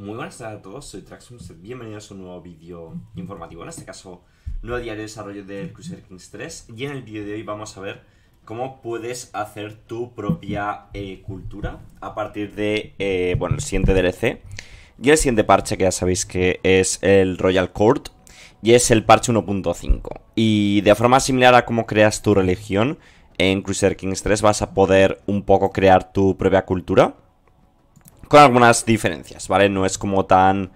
Muy buenas tardes a todos, soy Traxxums, bienvenidos a un nuevo vídeo informativo, en este caso nuevo diario de desarrollo del Crusader Kings 3 y en el vídeo de hoy vamos a ver cómo puedes hacer tu propia eh, cultura a partir de, eh, bueno, el siguiente DLC y el siguiente parche que ya sabéis que es el Royal Court y es el parche 1.5 y de forma similar a cómo creas tu religión en Crusader Kings 3 vas a poder un poco crear tu propia cultura con algunas diferencias, ¿vale? No es como tan...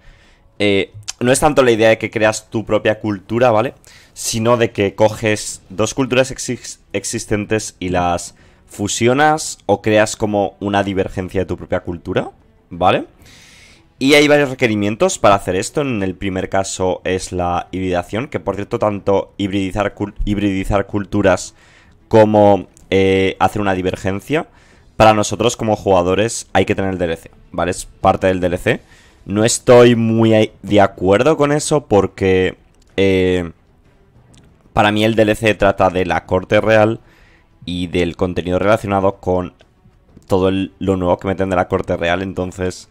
Eh, no es tanto la idea de que creas tu propia cultura, ¿vale? Sino de que coges dos culturas existentes y las fusionas o creas como una divergencia de tu propia cultura, ¿vale? Y hay varios requerimientos para hacer esto. En el primer caso es la hibridación, que por cierto, tanto hibridizar, hibridizar culturas como eh, hacer una divergencia para nosotros como jugadores hay que tener el DLC, ¿vale? Es parte del DLC. No estoy muy de acuerdo con eso porque eh, para mí el DLC trata de la corte real y del contenido relacionado con todo lo nuevo que meten de la corte real. Entonces,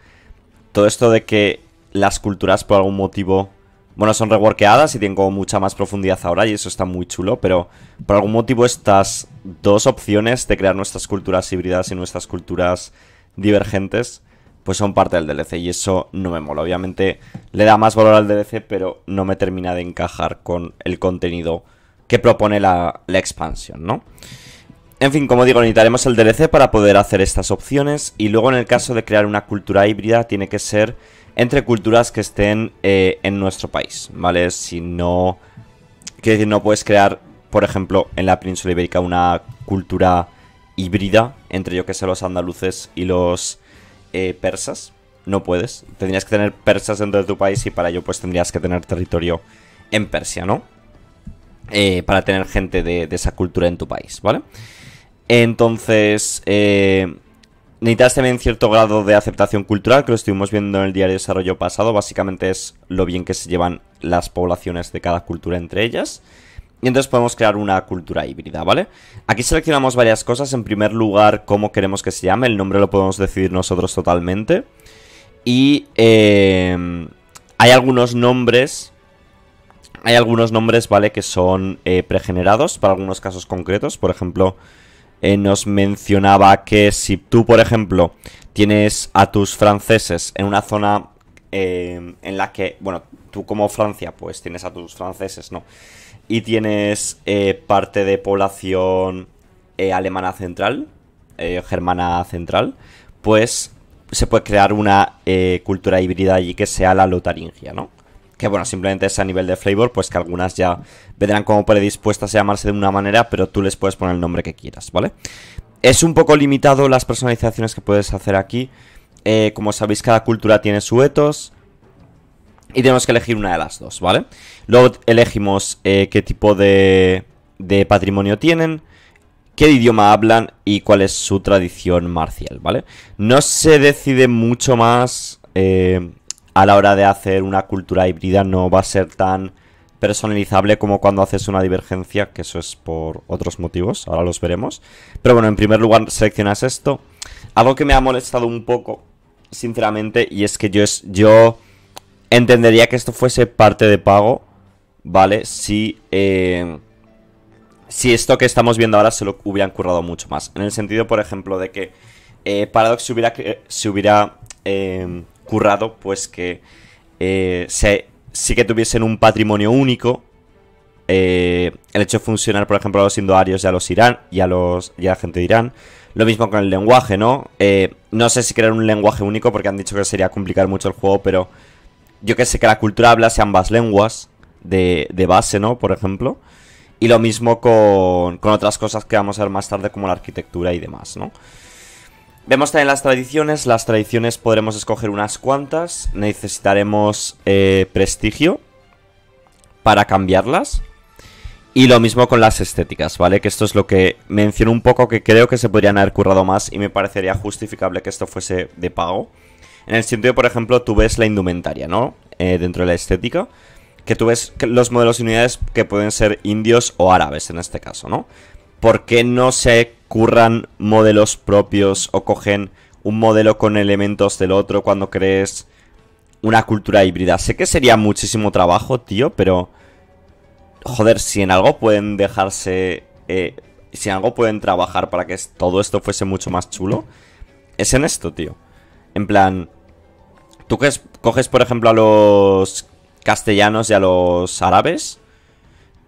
todo esto de que las culturas por algún motivo bueno, son reworkeadas y tienen como mucha más profundidad ahora y eso está muy chulo, pero por algún motivo estas dos opciones de crear nuestras culturas híbridas y nuestras culturas divergentes, pues son parte del DLC y eso no me mola. Obviamente le da más valor al DLC, pero no me termina de encajar con el contenido que propone la, la expansión, ¿no? En fin, como digo, necesitaremos el DLC para poder hacer estas opciones y luego en el caso de crear una cultura híbrida tiene que ser entre culturas que estén eh, en nuestro país, ¿vale? Si no... Quiere decir, no puedes crear, por ejemplo, en la península ibérica una cultura híbrida entre, yo que sé, los andaluces y los eh, persas. No puedes. Tendrías que tener persas dentro de tu país y para ello pues tendrías que tener territorio en Persia, ¿no? Eh, para tener gente de, esa cultura en tu país, ¿vale? Entonces, Necesitas también cierto grado de aceptación cultural, que lo estuvimos viendo en el diario de desarrollo pasado. Básicamente es lo bien que se llevan las poblaciones de cada cultura entre ellas. Y entonces podemos crear una cultura híbrida, ¿vale? Aquí seleccionamos varias cosas. En primer lugar, cómo queremos que se llame. El nombre lo podemos decidir nosotros totalmente. Y eh, hay algunos nombres. Hay algunos nombres, ¿vale? Que son eh, pregenerados para algunos casos concretos. Por ejemplo, eh, nos mencionaba que si tú, por ejemplo, tienes a tus franceses en una zona eh, en la que, bueno, tú como Francia, pues tienes a tus franceses, ¿no? Y tienes eh, parte de población alemana central, germana central, pues se puede crear una cultura híbrida allí que sea la lotaringia, ¿no? que bueno, simplemente es a nivel de flavor, pues que algunas ya vendrán como predispuestas a llamarse de una manera, pero tú les puedes poner el nombre que quieras, ¿vale? Es un poco limitado las personalizaciones que puedes hacer aquí. Eh, como sabéis, cada cultura tiene su etos. Y tenemos que elegir una de las dos, ¿vale? Luego elegimos eh, qué tipo de, de patrimonio tienen, qué idioma hablan y cuál es su tradición marcial, ¿vale? No se decide mucho más... Eh, a la hora de hacer una cultura híbrida no va a ser tan personalizable como cuando haces una divergencia, que eso es por otros motivos, ahora los veremos. Pero bueno, en primer lugar seleccionas esto. Algo que me ha molestado un poco, sinceramente, y es que yo, yo entendería que esto fuese parte de pago, ¿vale? Si, eh, si esto que estamos viendo ahora se lo hubieran currado mucho más. En el sentido, por ejemplo, de que eh, Paradox se hubiera... Se eh, currado, pues que eh, se, sí que tuviesen un patrimonio único. Eh, el hecho de funcionar, por ejemplo, a los indoarios y a los irán y a los la gente de Irán. Lo mismo con el lenguaje, ¿no? Eh, no sé si crear un lenguaje único porque han dicho que sería complicar mucho el juego, pero yo que sé que la cultura hablase ambas lenguas de, de base, ¿no? Por ejemplo. Y lo mismo con, con otras cosas que vamos a ver más tarde como la arquitectura y demás, ¿no? Vemos también las tradiciones. Las tradiciones podremos escoger unas cuantas. Necesitaremos eh, prestigio para cambiarlas. Y lo mismo con las estéticas, ¿vale? Que esto es lo que menciono un poco que creo que se podrían haber currado más y me parecería justificable que esto fuese de pago. En el sentido, por ejemplo, tú ves la indumentaria, ¿no? Eh, dentro de la estética. Que tú ves los modelos y unidades que pueden ser indios o árabes en este caso, ¿no? ¿Por qué no se curran modelos propios o cogen un modelo con elementos del otro cuando crees una cultura híbrida. Sé que sería muchísimo trabajo, tío, pero... Joder, si en algo pueden dejarse... Eh, si en algo pueden trabajar para que todo esto fuese mucho más chulo, es en esto, tío. En plan... Tú coges, coges por ejemplo, a los castellanos y a los árabes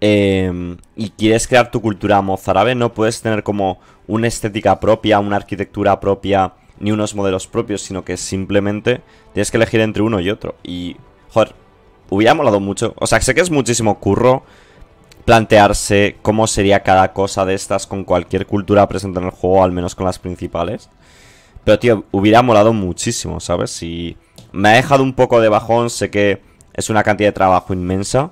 Em, y quieres crear tu cultura mozárabe, no puedes tener como una estética propia, una arquitectura propia, ni unos modelos propios, sino que simplemente tienes que elegir entre uno y otro. Y, joder, hubiera molado mucho. O sea, sé que es muchísimo curro plantearse cómo sería cada cosa de estas con cualquier cultura presente en el juego, al menos con las principales. Pero, tío, hubiera molado muchísimo, ¿sabes? Y me ha dejado un poco de bajón, sé que es una cantidad de trabajo inmensa.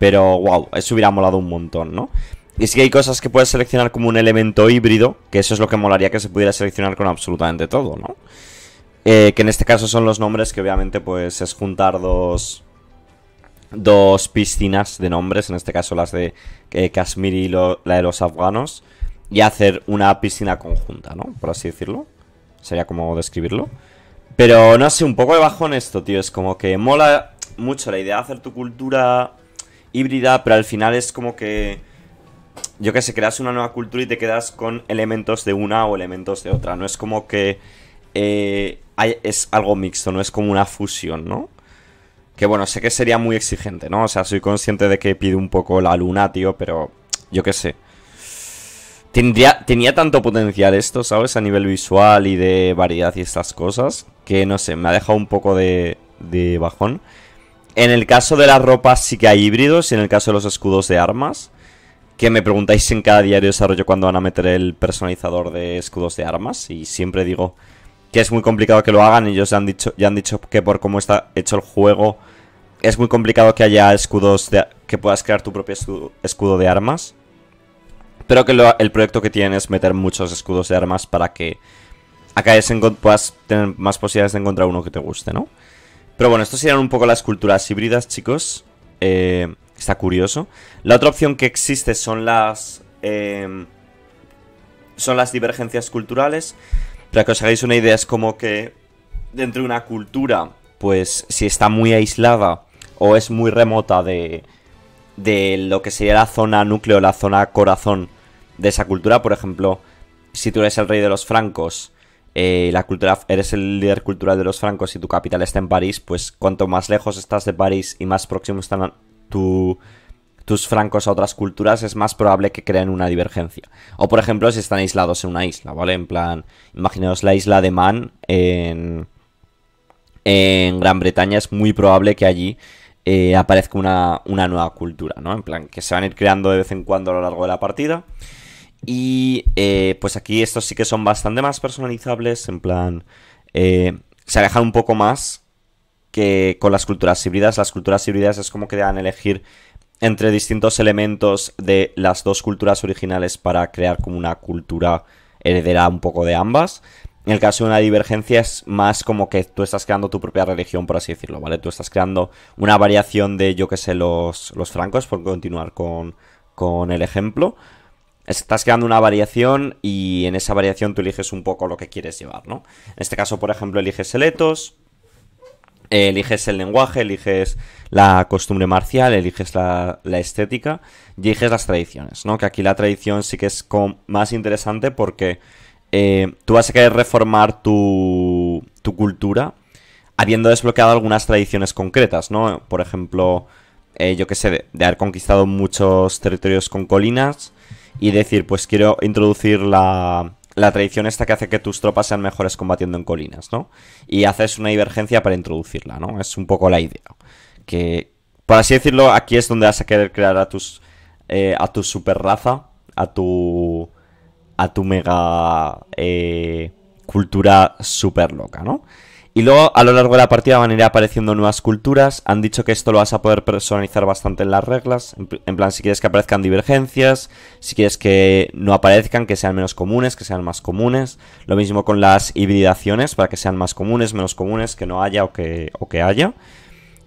Pero wow, eso hubiera molado un montón, ¿no? Y sí que hay cosas que puedes seleccionar como un elemento híbrido, que eso es lo que molaría que se pudiera seleccionar con absolutamente todo, ¿no? Eh, que en este caso son los nombres que obviamente pues es juntar dos dos piscinas de nombres, en este caso las de eh, Kashmir y la de los afganos, y hacer una piscina conjunta, ¿no? Por así decirlo. Sería como describirlo. Pero no sé, un poco de bajo en esto, tío. Es como que mola mucho la idea de hacer tu cultura híbrida, pero al final es como que yo que sé, creas una nueva cultura y te quedas con elementos de una o elementos de otra. No es como que eh, es algo mixto, no es como una fusión, ¿no? Que bueno, sé que sería muy exigente, ¿no? O sea, soy consciente de que pide un poco la luna, tío, pero yo que sé. Tendría, tenía tanto potencial esto, ¿sabes? A nivel visual y de variedad y estas cosas, que no sé, me ha dejado un poco de, de bajón. En el caso de la ropa sí que hay híbridos y en el caso de los escudos de armas, que me preguntáis en cada diario desarrollo cuándo van a meter el personalizador de escudos de armas y siempre digo que es muy complicado que lo hagan. y Ellos ya han dicho, ya han dicho que por cómo está hecho el juego es muy complicado que haya escudos de, que puedas crear tu propio escudo de armas. Pero que el proyecto que tienen es meter muchos escudos de armas para que acá puedas tener más posibilidades de encontrar uno que te guste, ¿no? Pero bueno, estas serían un poco las culturas híbridas, chicos. Eh, está curioso. La otra opción que existe son las... Em, son las divergencias culturales. Para que os hagáis una idea, es como que dentro de una cultura, pues si está muy aislada o es muy remota de, de lo que sería la zona núcleo, la zona corazón de esa cultura, por ejemplo, si tú eres el rey de los francos eh, la cultura, eres el líder cultural de los francos y tu capital está en París, pues cuanto más lejos estás de París y más próximos están tus francos a otras culturas, es más probable que creen una divergencia. O por ejemplo, si están aislados en una isla, ¿vale? En plan, imaginaos la isla de Man en, Gran Bretaña, es muy probable que allí eh, aparezca una, una nueva cultura, ¿no? En plan, que se van a ir creando de vez en cuando a lo largo de la partida. Y eh, pues aquí estos sí que son bastante más personalizables, en plan, eh, se alejan un poco más que con las culturas híbridas. Las culturas híbridas es como que dan elegir entre distintos elementos de las dos culturas originales para crear como una cultura heredera un poco de ambas. En el caso de una divergencia es más como que tú estás creando tu propia religión, por así decirlo, ¿vale? Tú estás creando una variación de, yo que sé, los, francos, por continuar con, con el ejemplo estás creando una variación y en esa variación tú eliges un poco lo que quieres llevar, ¿no? En este caso, por ejemplo, eliges eletos, eh, eliges el lenguaje, eliges la costumbre marcial, eliges la, la estética y eliges las tradiciones, ¿no? Que aquí la tradición sí que es más interesante porque eh, tú vas a querer reformar tu, cultura habiendo desbloqueado algunas tradiciones concretas, ¿no? Por ejemplo, eh, yo que sé, de, haber conquistado muchos territorios con colinas, y decir, pues quiero introducir la, la tradición esta que hace que tus tropas sean mejores combatiendo en colinas, ¿no? Y haces una divergencia para introducirla, ¿no? Es un poco la idea. Que, por así decirlo, aquí es donde vas a querer crear a tus eh, a tu super raza, a tu a tu mega eh, cultura super loca, ¿no? Y luego a lo largo de la partida van a ir apareciendo nuevas culturas. Han dicho que esto lo vas a poder personalizar bastante en las reglas. En plan, si quieres que aparezcan divergencias, si quieres que no aparezcan, que sean menos comunes, que sean más comunes. Lo mismo con las hibridaciones, para que sean más comunes, menos comunes, que no haya o que, que haya.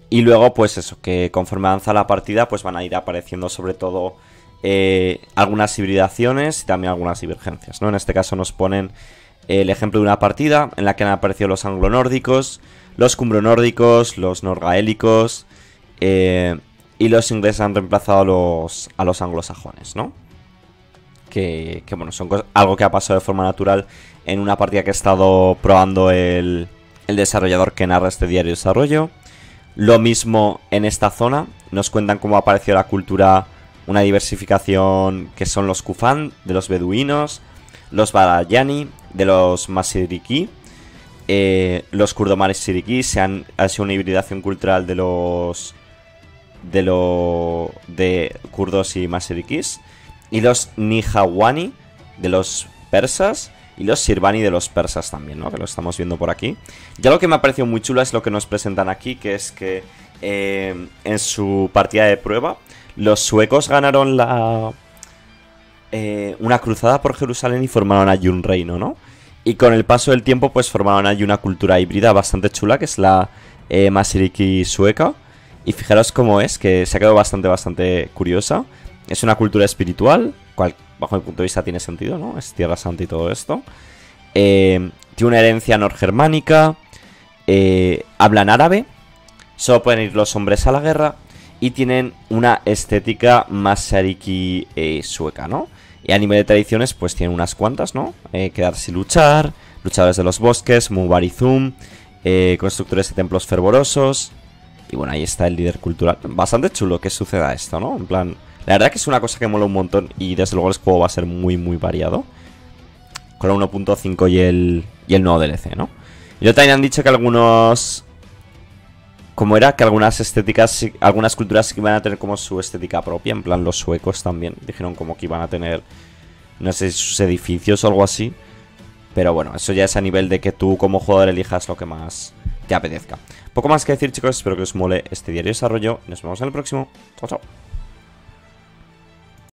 Y luego, pues eso, que conforme avanza la partida, pues van a ir apareciendo sobre todo eh, algunas hibridaciones y también algunas divergencias. ¿no? En este caso nos ponen el ejemplo de una partida en la que han aparecido los anglo-nórdicos, los cumbronórdicos, los norgaélicos eh, y los ingleses han reemplazado a los, a los anglosajones, ¿no? Que, bueno, son algo que ha pasado de forma natural en una partida que ha estado probando el, desarrollador que narra este diario de desarrollo. Lo mismo en esta zona, nos cuentan cómo ha aparecido la cultura, una diversificación que son los Kufan, de los beduinos, los Barayani, de los masiriki, eh, los kurdomanes siriquí se han, ha sido una hibridación cultural de los de los de kurdos y masirikis. y los nijawani de los persas y los sirvani de los persas también, ¿no? Que lo estamos viendo por aquí. Ya lo que me ha parecido muy chulo es lo que nos presentan aquí, que es que eh, en su partida de prueba los suecos ganaron la eh, una cruzada por Jerusalén y formaron allí un reino, ¿no? Y con el paso del tiempo, pues formaron allí una cultura híbrida bastante chula, que es la eh, Maseriki sueca. Y fijaros cómo es, que se ha quedado bastante, bastante curiosa. Es una cultura espiritual, bajo mi punto de vista tiene sentido, ¿no? Es Tierra Santa y todo esto. Eh, tiene una herencia norgermánica. Eh, hablan árabe. Solo pueden ir los hombres a la guerra. Y tienen una estética Maseriki sueca, ¿no? Y a nivel de tradiciones, pues tiene unas cuantas, ¿no? Eh, quedarse y luchar, luchadores de los bosques, Mubarizum, eh, constructores de templos fervorosos. Y bueno, ahí está el líder cultural. Bastante chulo que suceda esto, ¿no? En plan, la verdad que es una cosa que mola un montón y desde luego el juego va a ser muy, muy variado. Con la 1.5 y el, y el nuevo DLC, ¿no? Yo también han dicho que algunos como era que algunas estéticas, algunas culturas iban a tener como su estética propia, en plan los suecos también dijeron como que iban a tener, no sé, sus edificios o algo así. Pero bueno, eso ya es a nivel de que tú como jugador elijas lo que más te apetezca. Poco más que decir chicos, espero que os mole este diario desarrollo. Nos vemos en el próximo. Chao, chao.